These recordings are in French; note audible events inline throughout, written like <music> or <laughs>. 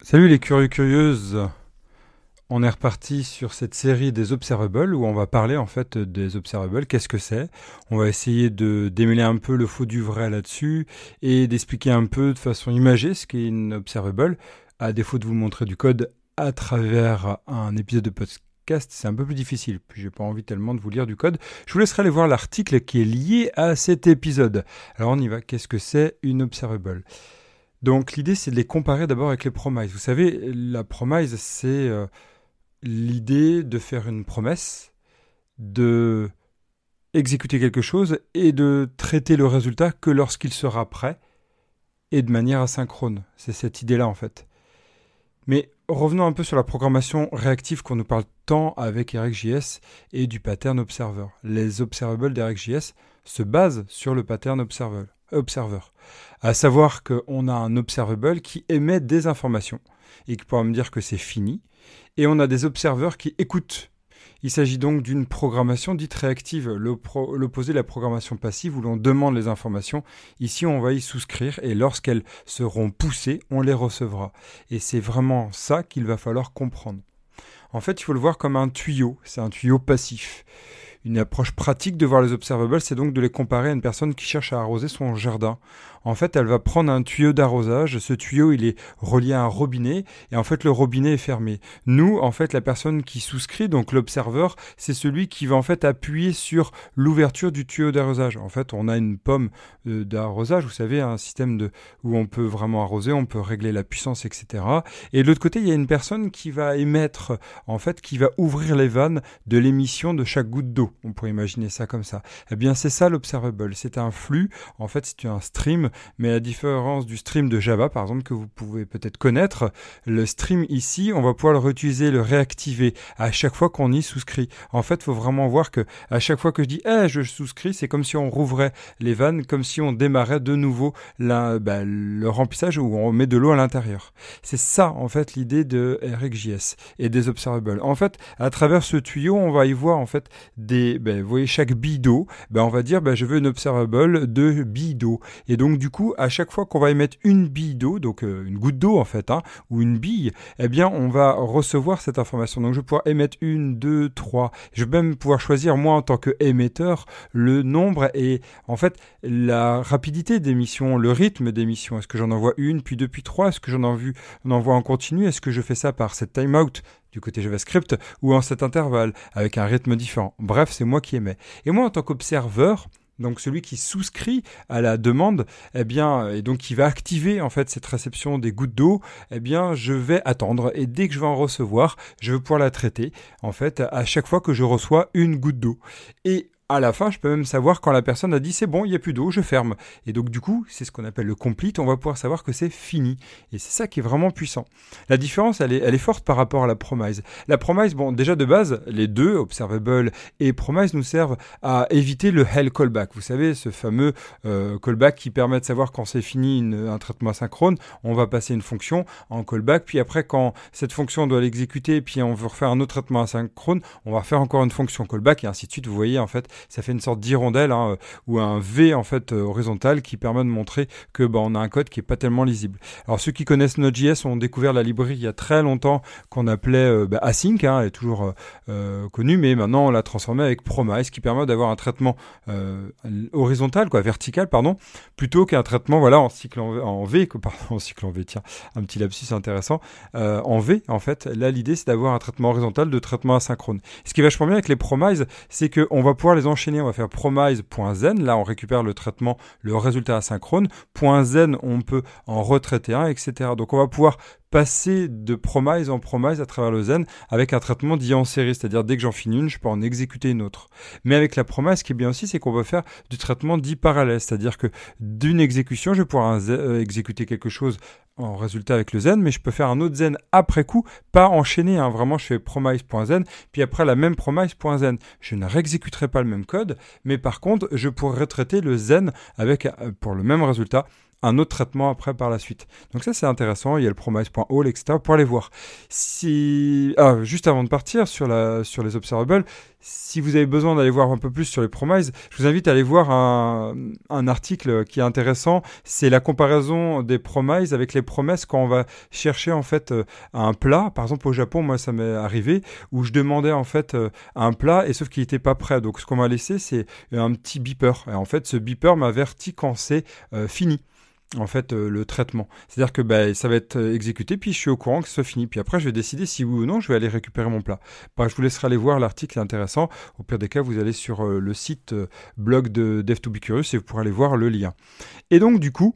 Salut les curieux curieuses On est reparti sur cette série des observables où on va parler en fait des observables, qu'est-ce que c'est On va essayer de démêler un peu le faux du vrai là-dessus et d'expliquer un peu de façon imagée ce qu'est une observable, à défaut de vous montrer du code à travers un épisode de podcast c'est un peu plus difficile. Puis j'ai pas envie tellement de vous lire du code. Je vous laisserai aller voir l'article qui est lié à cet épisode. Alors on y va. Qu'est-ce que c'est une observable donc l'idée, c'est de les comparer d'abord avec les promises. Vous savez, la promise, c'est euh, l'idée de faire une promesse, de exécuter quelque chose et de traiter le résultat que lorsqu'il sera prêt et de manière asynchrone. C'est cette idée-là en fait. Mais revenons un peu sur la programmation réactive qu'on nous parle tant avec RxJS et du pattern observer. Les observables d'RxJS se basent sur le pattern observer observer. À savoir qu'on a un observable qui émet des informations et qui pourra me dire que c'est fini, et on a des observeurs qui écoutent. Il s'agit donc d'une programmation dite réactive, l'opposé de la programmation passive où l'on demande les informations. Ici, on va y souscrire et lorsqu'elles seront poussées, on les recevra. Et c'est vraiment ça qu'il va falloir comprendre. En fait, il faut le voir comme un tuyau, c'est un tuyau passif. Une approche pratique de voir les observables, c'est donc de les comparer à une personne qui cherche à arroser son jardin en fait, elle va prendre un tuyau d'arrosage. Ce tuyau, il est relié à un robinet et en fait, le robinet est fermé. Nous, en fait, la personne qui souscrit, donc l'observeur, c'est celui qui va en fait appuyer sur l'ouverture du tuyau d'arrosage. En fait, on a une pomme euh, d'arrosage, vous savez, un système de, où on peut vraiment arroser, on peut régler la puissance, etc. Et de l'autre côté, il y a une personne qui va émettre, en fait, qui va ouvrir les vannes de l'émission de chaque goutte d'eau. On pourrait imaginer ça comme ça. Eh bien, c'est ça l'observable. C'est un flux. En fait, c'est un stream mais à différence du stream de Java, par exemple, que vous pouvez peut-être connaître, le stream ici, on va pouvoir le réutiliser, le réactiver à chaque fois qu'on y souscrit. En fait, il faut vraiment voir que à chaque fois que je dis, eh, je souscris, c'est comme si on rouvrait les vannes, comme si on démarrait de nouveau la, bah, le remplissage où on met de l'eau à l'intérieur. C'est ça, en fait, l'idée de RxJS et des observables. En fait, à travers ce tuyau, on va y voir, en fait, des, ben, vous voyez, chaque bille ben, d'eau, on va dire, ben, je veux une observable de bille Et donc, du coup, à chaque fois qu'on va émettre une bille d'eau, donc euh, une goutte d'eau en fait, hein, ou une bille, eh bien on va recevoir cette information. Donc je vais pouvoir émettre une, deux, trois. Je vais même pouvoir choisir moi en tant qu'émetteur, le nombre et en fait la rapidité d'émission, le rythme d'émission. Est-ce que j'en envoie une, puis deux, puis trois Est-ce que j'en envoie, en continu Est-ce que je fais ça par cette timeout du côté JavaScript ou en cet intervalle avec un rythme différent. Bref, c'est moi qui émets. Et moi, en tant qu'observeur, donc celui qui souscrit à la demande, eh bien, euh, et donc qui va activer en fait cette réception des gouttes d'eau, eh bien, je vais attendre et dès que je vais en recevoir, je vais pouvoir la traiter en fait à chaque fois que je reçois une goutte d'eau. Et à la fin, je peux même savoir quand la personne a dit c'est bon, il n'y a plus d'eau, je ferme. Et donc du coup, c'est ce qu'on appelle le complete, on va pouvoir savoir que c'est fini. Et c'est ça qui est vraiment puissant. La différence, elle est, elle est forte par rapport à la promise. La promise, bon, déjà de base, les deux, observable et promise, nous servent à éviter le hell callback. Vous savez, ce fameux euh, callback qui permet de savoir quand c'est fini un traitement asynchrone, on va passer une fonction en callback, puis après quand cette fonction doit l'exécuter, puis on veut refaire un autre traitement asynchrone, on va faire encore une fonction callback, et ainsi de suite. Vous voyez, en fait, ça fait une sorte d'hirondelle hein, ou un V en fait euh, horizontal qui permet de montrer que ben on a un code qui est pas tellement lisible. Alors ceux qui connaissent Node.js ont découvert la librairie il y a très longtemps qu'on appelait euh, bah, async, hein, elle est toujours euh, connue, mais maintenant on l'a transformée avec Promise qui permet d'avoir un traitement horizontal, quoi, vertical, pardon, plutôt qu'un traitement voilà en cycle en, V, pardon, <laughs> en cycle en V, tiens, un petit lapsus intéressant, en V en fait. Là l'idée c'est d'avoir un traitement horizontal de traitement asynchrone. Ce qui est vachement bien avec les promises, c'est qu'on va pouvoir les enchaîner, on va faire promise.zen. Là, on récupère le traitement, le résultat asynchrone. on peut en retraiter un, etc. Donc, on va pouvoir passer de promise en promise à travers le zen avec un traitement dit en série, c'est-à-dire dès que j'en finis une, je peux en exécuter une autre. Mais avec la promise, ce qui est bien aussi, c'est qu'on peut faire du traitement dit parallèle, c'est-à-dire que d'une exécution, je vais pouvoir euh, exécuter quelque chose en résultat avec le zen, mais je peux faire un autre zen après coup, pas enchaîné. Hein. Vraiment, je fais promise.zen, puis après la même promise.zen. Je ne réexécuterai pas le même code, mais par contre, je pourrais traiter le zen avec, euh, pour le même résultat un autre traitement après par la suite. Donc ça c'est intéressant, il y a le promise.all, etc. pour aller voir. Si... Ah, juste avant de partir sur, la... sur les observables, si vous avez besoin d'aller voir un peu plus sur les promises, je vous invite à aller voir un, article qui est intéressant, c'est la comparaison des promises avec les promesses quand on va chercher en fait euh, un plat. Par exemple au Japon, moi ça m'est arrivé, où je demandais en fait euh, un plat et sauf qu'il n'était pas prêt. Donc ce qu'on m'a laissé c'est un petit beeper. Et en fait ce beeper m'avertit quand c'est euh, fini en fait euh, le traitement. C'est-à-dire que bah, ça va être euh, exécuté, puis je suis au courant que ce soit fini. Puis après, je vais décider si oui ou non je vais aller récupérer mon plat. Bah, je vous laisserai aller voir l'article intéressant. Au pire des cas, vous allez sur euh, le site blog de dev 2 et vous pourrez aller voir le lien. Et donc, du coup,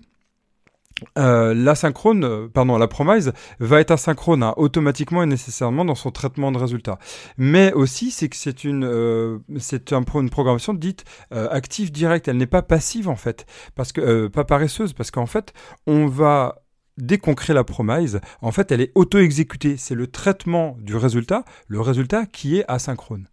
euh, l'asynchrone, euh, pardon, la promise va être asynchrone hein, automatiquement et nécessairement dans son traitement de résultat. Mais aussi, c'est que c'est une, euh, une programmation dite active directe. Elle n'est pas passive en fait, parce que pas paresseuse, parce qu'en fait, on va Dès qu'on crée la promise, en fait, elle est auto-exécutée. C'est le traitement du résultat, le résultat qui est asynchrone.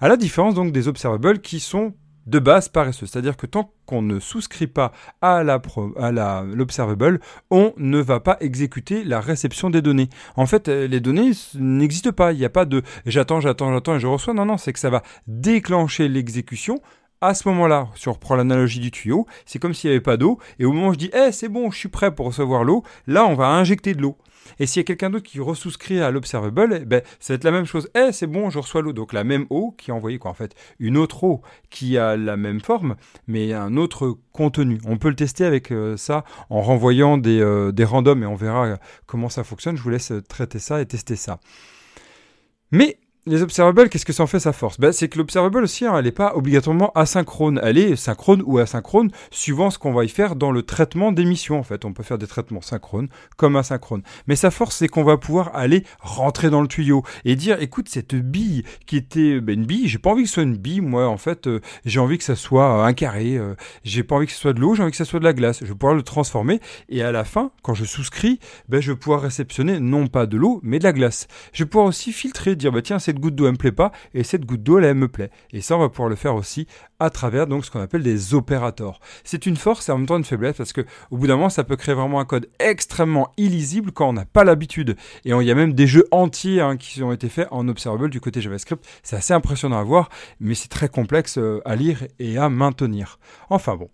À la différence donc des observables qui sont de base paresseux. C'est-à-dire que tant qu'on ne souscrit pas à la à l'observable, on ne va pas exécuter la réception des données. En fait, euh, les données n'existent pas. Il n'y a pas de j'attends, j'attends, j'attends et je reçois. Non, non, c'est que ça va déclencher l'exécution. À ce moment-là, si on reprend l'analogie du tuyau, c'est comme s'il n'y avait pas d'eau, et au moment où je dis Eh, c'est bon, je suis prêt pour recevoir l'eau », là, on va injecter de l'eau. Et s'il y a quelqu'un d'autre qui ressouscrit à l'observable, eh ben, ça va être la même chose. Eh, c'est bon, je reçois l'eau. Donc la même eau qui est envoyé, quoi, en fait, une autre eau qui a la même forme, mais un autre contenu. On peut le tester avec euh, ça en renvoyant des, euh, des randoms et on verra comment ça fonctionne. Je vous laisse traiter ça et tester ça. Mais les observables, qu'est-ce que ça en fait sa force ben, C'est que l'observable aussi, hein, elle n'est pas obligatoirement asynchrone. Elle est synchrone ou asynchrone suivant ce qu'on va y faire dans le traitement des En fait, on peut faire des traitements synchrones comme asynchrones. Mais sa force, c'est qu'on va pouvoir aller rentrer dans le tuyau et dire écoute, cette bille qui était ben, une bille, j'ai pas envie que ce soit une bille, moi, en fait, euh, j'ai envie que ça soit un carré, euh, j'ai pas envie que ce soit de l'eau, j'ai envie que ça soit de la glace. Je vais pouvoir le transformer et à la fin, quand je souscris, ben, je vais pouvoir réceptionner non pas de l'eau, mais de la glace. Je vais pouvoir aussi filtrer, dire bah, tiens, c'est cette goutte d'eau elle me plaît pas et cette goutte d'eau elle me plaît. Et ça on va pouvoir le faire aussi à travers donc ce qu'on appelle des opérateurs C'est une force et en même temps une faiblesse parce que au bout d'un moment ça peut créer vraiment un code extrêmement illisible quand on n'a pas l'habitude. Et il y a même des jeux entiers hein, qui ont été faits en observable du côté JavaScript. C'est assez impressionnant à voir, mais c'est très complexe euh, à lire et à maintenir. Enfin bon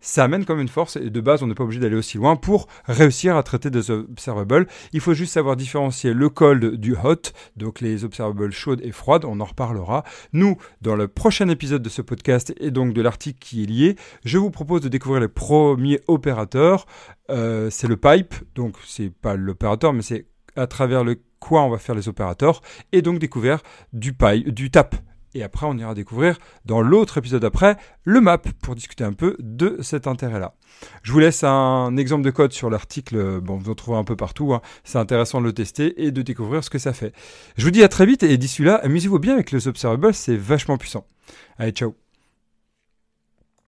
ça amène comme une force, et de base, on n'est pas obligé d'aller aussi loin pour réussir à traiter des observables. Il faut juste savoir différencier le cold du hot, donc les observables chaudes et froides, on en reparlera. Nous, dans le prochain épisode de ce podcast et donc de l'article qui est lié, je vous propose de découvrir le premier opérateur, euh, c'est le pipe, donc c'est pas l'opérateur, mais c'est à travers le quoi on va faire les opérateurs, et donc découvert du, pipe, du tap, et après, on ira découvrir dans l'autre épisode après le map pour discuter un peu de cet intérêt-là. Je vous laisse un exemple de code sur l'article. Euh, bon, vous en trouverez un peu partout. Hein. C'est intéressant de le tester et de découvrir ce que ça fait. Je vous dis à très vite et d'ici là, amusez-vous bien avec les observables. C'est vachement puissant. Allez, ciao